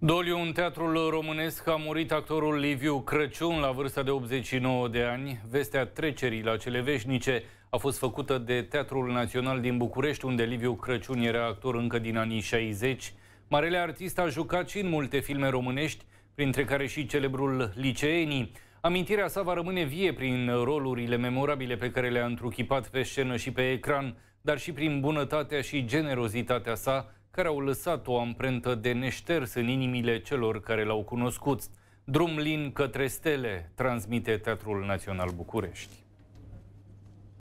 Doliu în teatrul românesc a murit actorul Liviu Crăciun la vârsta de 89 de ani. Vestea trecerii la cele veșnice a fost făcută de Teatrul Național din București, unde Liviu Crăciun era actor încă din anii 60. Marele artist a jucat și în multe filme românești, printre care și celebrul Liceenii. Amintirea sa va rămâne vie prin rolurile memorabile pe care le-a întruchipat pe scenă și pe ecran, dar și prin bunătatea și generozitatea sa, care au lăsat o amprentă de neșters în inimile celor care l-au cunoscut. Drum lin către stele, transmite Teatrul Național București.